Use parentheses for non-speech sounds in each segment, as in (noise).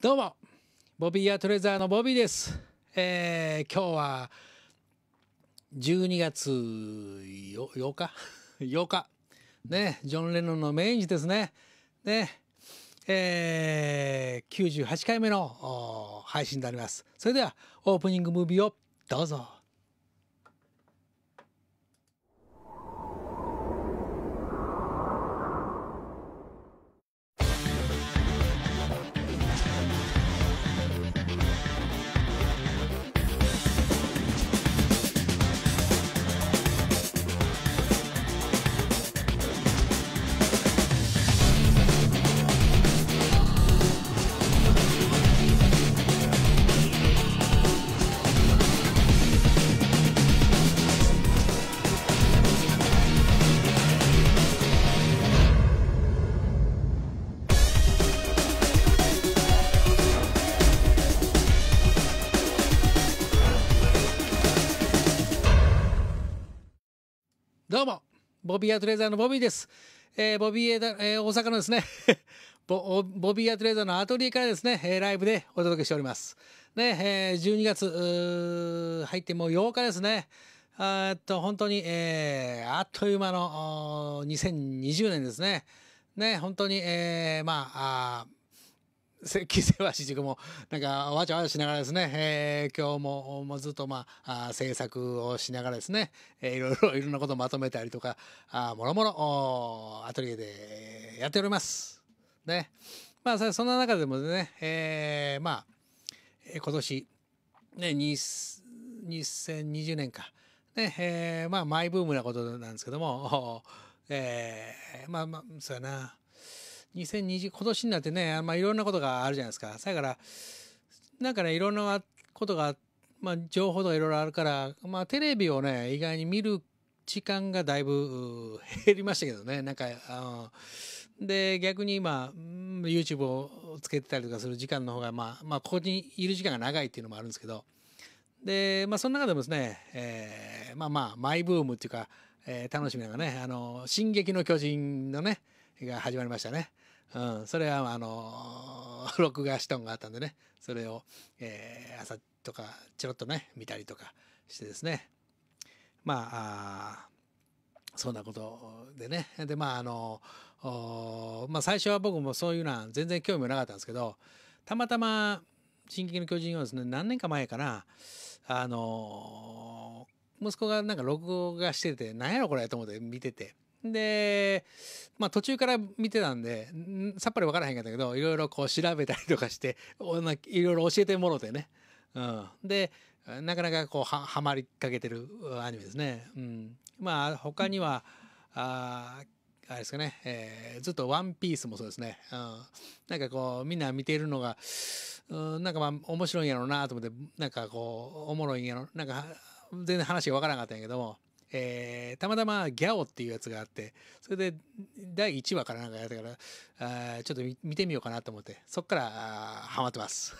どうもボビーやトレザーのボビーです、えー、今日は12月8日8 (laughs) 日ねジョン・レノンの命日ですねねえー、98回目の配信でありますそれではオープニングムービーをどうぞボビーアトレーザーのボビーです。えー、ボビーエえー、大阪のですね (laughs) ボ、ボビーアトレーザーのアトリエからですね、えー、ライブでお届けしております。ね、えー、12月、入ってもう8日ですね。あっと、本当に、えー、あっという間の、2020年ですね。ね、本当に、えー、まあ、あ気世話しじくもなんかわちゃわちゃしながらですね、えー、今日ももうずっと、まあ、あ制作をしながらですね、えー、いろいろいろんなことをまとめたりとかあもろもろおアトリエでやっております。ね。まあそんな中でもね、えー、まあえ今年ね2020年か、ねえー、まあマイブームなことなんですけども、えー、まあまあそうやな2020、今年になってね、まあいろんなことがあるじゃないですか。だから、なんかね、いろんなことが、まあ情報とかいろいろあるから、まあテレビをね、意外に見る時間がだいぶ減りましたけどね。なんか、あで、逆に今、YouTube をつけてたりとかする時間の方が、まあ、まあ、ここにいる時間が長いっていうのもあるんですけど。で、まあ、その中でもですね、えー、まあまあ、マイブームっていうか、えー、楽しみながらね、あの、進撃の巨人のね、が始まりましたね。うん、それはあのー、(laughs) 録画したのがあったんでねそれを、えー、朝とかちょろっとね見たりとかしてですねまあそんなことでねでまああのー、まあ、最初は僕もそういうのは全然興味もなかったんですけどたまたま「進撃の巨人」をですね何年か前からあの息子がなんか録画してて何やろこれと思って見てて。で、まあ途中から見てたんで、さっぱりわからへんかったけど、いろいろこう調べたりとかして、(laughs) いろいろ教えてもろてね。うん。で、なかなかこうは、はまりかけてるアニメですね。うん。まあ他には、ああれですかね、えー、ずっとワンピースもそうですね。うん。なんかこう、みんな見ているのが、うん、なんかまあ面白いんやろうなと思って、なんかこう、おもろいんやろ、なんか全然話がわからなかったんやけども、えー、たまたまギャオっていうやつがあって、それで第1話からなんかやったから、あちょっと見てみようかなと思って、そっからハマってます。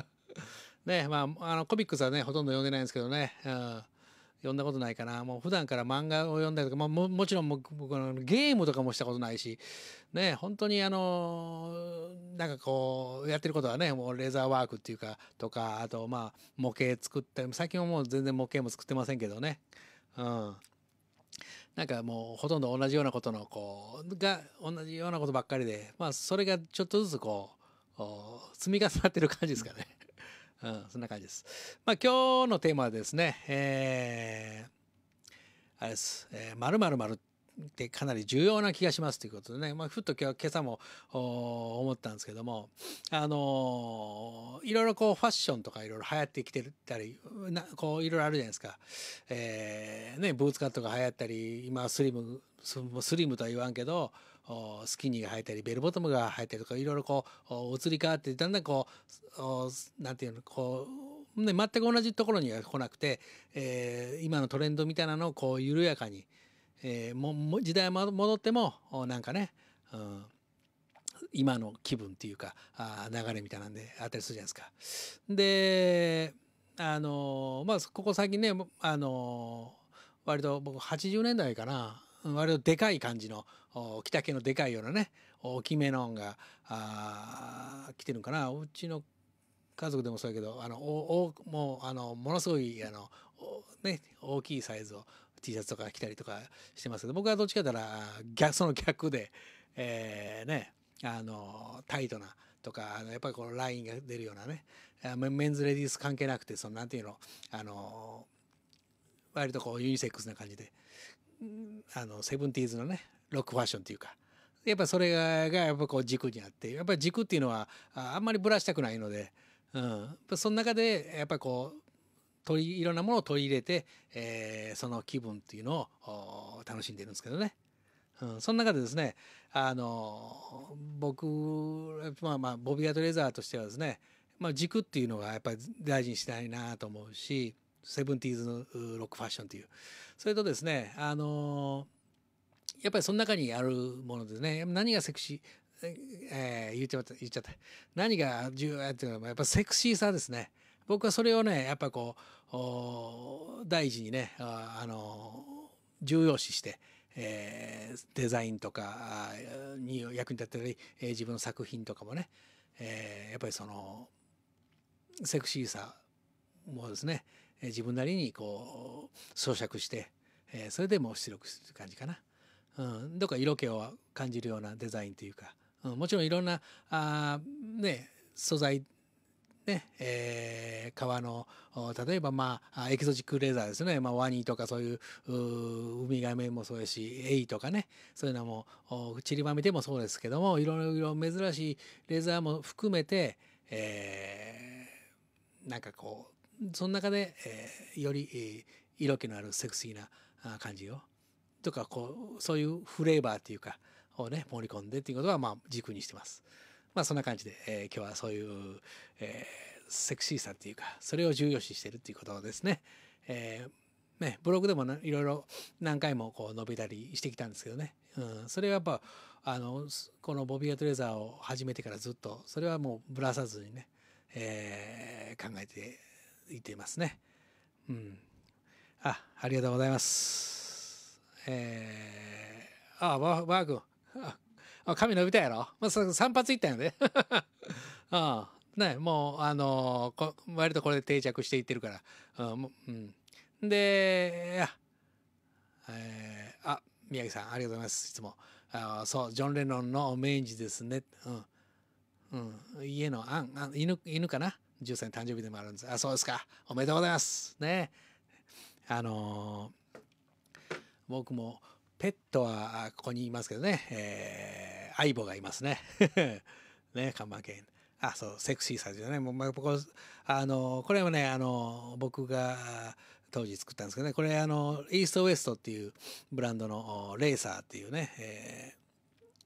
(laughs) ね、まあ、あのコミックスはね、ほとんど読んでないんですけどね、うん、読んだことないかな。もう普段から漫画を読んだりとか、まあ、ももちろん僕のゲームとかもしたことないし、ね、本当にあの、なんかこう、やってることはね、もうレザーワークっていうか、とか、あとまあ、模型作ったり、最近はもう全然模型も作ってませんけどね。うんなんかもうほとんど同じようなことのこうが同じようなことばっかりでまあそれがちょっとずつこう積み重なってる感じですかね (laughs) うんそんな感じですまあ今日のテーマはですねえー、あれです「まるまるっってかなり重要な気がしますということでね、まあ、ふっと今日今朝も思ったんですけども、あのー、いろいろこうファッションとかいろいろ流行ってきてたりなこういろいろあるじゃないですか、えーね、ブーツカットが流行ったり今スリムスリムとは言わんけどスキニーが履ったりベルボトムが履ったりとかいろいろこう移り変わってだんだんこうなんていうのこう、ね、全く同じところには来なくて、えー、今のトレンドみたいなのをこう緩やかに。えー、も時代は戻ってもなんかね、うん、今の気分っていうかあ流れみたいなんであったりするじゃないですか。であのまあここ最近ねあの割と僕80年代かな割とでかい感じの北丈のでかいようなね大きめのんがあ来てるんかなうちの家族でもそうやけどあのおおもうあのものすごいあの、ね、大きいサイズを T シャツとか着たりとかしてますけど僕はどっちかというと逆その逆で、えー、ねあのタイトなとかあのやっぱりこのラインが出るようなねメンズレディース関係なくてそのなんていうのあの割とこうユニセックスな感じであのセブンティーズのねロックファッションっていうかやっぱそれがやっぱこう軸にあってやっぱり軸っていうのはあんまりぶらしたくないので、うん、その中でやっぱりこう取りいろんなものを取り入れて、えー、その気分っていうのを楽しんでるんですけどね。うん、その中でですねあの僕、まあ、まあボビー・アドレザーとしてはですね、まあ、軸っていうのがやっぱり大事にしたいなと思うしセブンティーズのロックファッションというそれとですねあのやっぱりその中にあるものですね何がセクシー、えー、言っちゃった言っちゃった何が重要やっていうのはやっぱセクシーさですね。僕はそれをねやっぱこう大事にねあの重要視して、えー、デザインとかに役に立ってたり、えー、自分の作品とかもね、えー、やっぱりそのセクシーさもですね自分なりにこう装飾して、えー、それでもう出力する感じかな。うん、どこか色気を感じるようなデザインというか、うん、もちろんいろんなあ、ね、素材ねえー、川の例えばまあエキゾチックレーザーですね、まあ、ワニとかそういうウミガメもそうやしエイとかねそういうのもちりばめてもそうですけどもいろいろ珍しいレーザーも含めて、えー、なんかこうその中で、えー、より色気のあるセクシーな感じをとかこうそういうフレーバーっていうかをね盛り込んでっていうことはまあ軸にしてます。まあそんな感じで、えー、今日はそういう、えー、セクシーさっていうかそれを重要視してるっていうことですね。えーね、ブログでもいろいろ何回もこう伸びたりしてきたんですけどね、うん、それはやっぱあのこのボビー・アトレザーを始めてからずっとそれはもうぶらさずにね、えー、考えていていますね。うん、あありがとうございます。えー、ああバー君あ、神の歌やろ。まあ、3発いったんやで。(laughs) ああね、もう、あのー、割とこれで定着していってるから。あうん、で、いえー、あ、宮城さん、ありがとうございます、いつも。あそう、ジョン・レノンの明治ですね。うん。うん、家のアン、アン犬、犬かな ?10 歳の誕生日でもあるんです。あ、そうですか。おめでとうございます。ね。あのー、僕も、ペットはここにいますけどね、えー相棒がいますね。(laughs) ね、看板犬。あ、そう、セクシーさんじね。もう、まあ、あの、これはね、あの、僕が当時作ったんですけどね、これ、あの、イーストウエストっていうブランドのレーサーっていうね、えー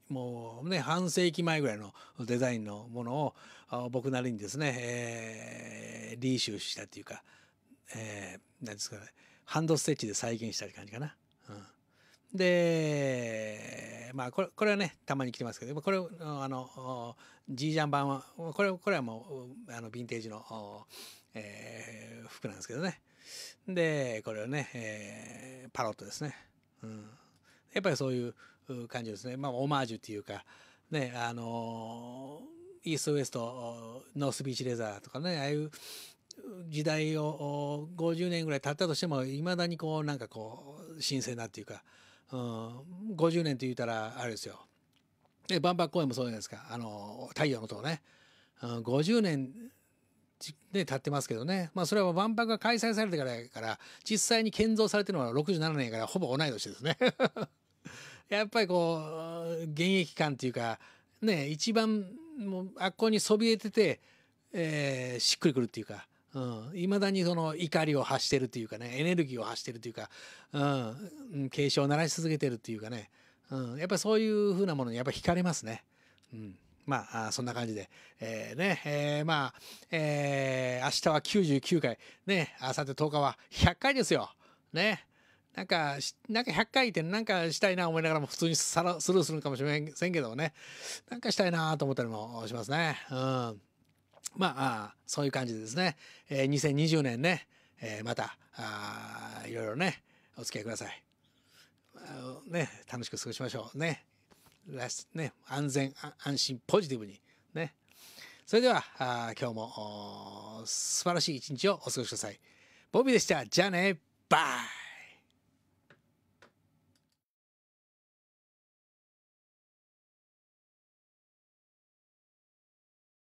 もうね、半世紀前ぐらいのデザインのものを僕なりにですね、えー、リーシューしたっていうか、えー、なんですかね、ハンドステッチで再現したって感じかな。うん、で、ー、まあこれこれはねたまに来てますけどこれあのジージャン版はこれこれはもうあのヴィンテージの、えー、服なんですけどねでこれはね、えー、パロットですね、うん、やっぱりそういう感じですねまあオマージュっていうかねあのイーストウエストノースビーチレザーとかねああいう時代を50年ぐらい経ったとしてもいまだにこうなんかこう新鮮なっていうかうん、50年って言ったらあれですよで万博公園もそうじゃないですかあの太陽の塔ね、うん、50年で経ってますけどね、まあ、それは万博が開催されてからやから実際に建造されてるのは67年からほぼ同い年ですね (laughs) やっぱりこう現役感っていうかね一番もうあっこにそびえてて、えー、しっくりくるっていうかい、う、ま、ん、だにその怒りを発してるというかねエネルギーを発してるというか、うん、警鐘を鳴らし続けてるというかね、うん、やっぱりそういうふうなものにやっぱ惹かれますね。うんまあ、そんな感じで、えー、ね、えー、まあ、えー、明日は99回、ね、あさって10日は100回ですよ。ね。なんか、なんか100回ってなんかしたいな思いながらも普通にスルーするかもしれませんけどもね。なんかしたいなと思ったりもしますね。うん。まあそういう感じですね、えー、2020年ね、えー、またあいろいろねお付き合いください、ね、楽しく過ごしましょうねね安全安心ポジティブにねそれではあ今日も素晴らしい一日をお過ごしくださいボビーでしたじゃあねバイ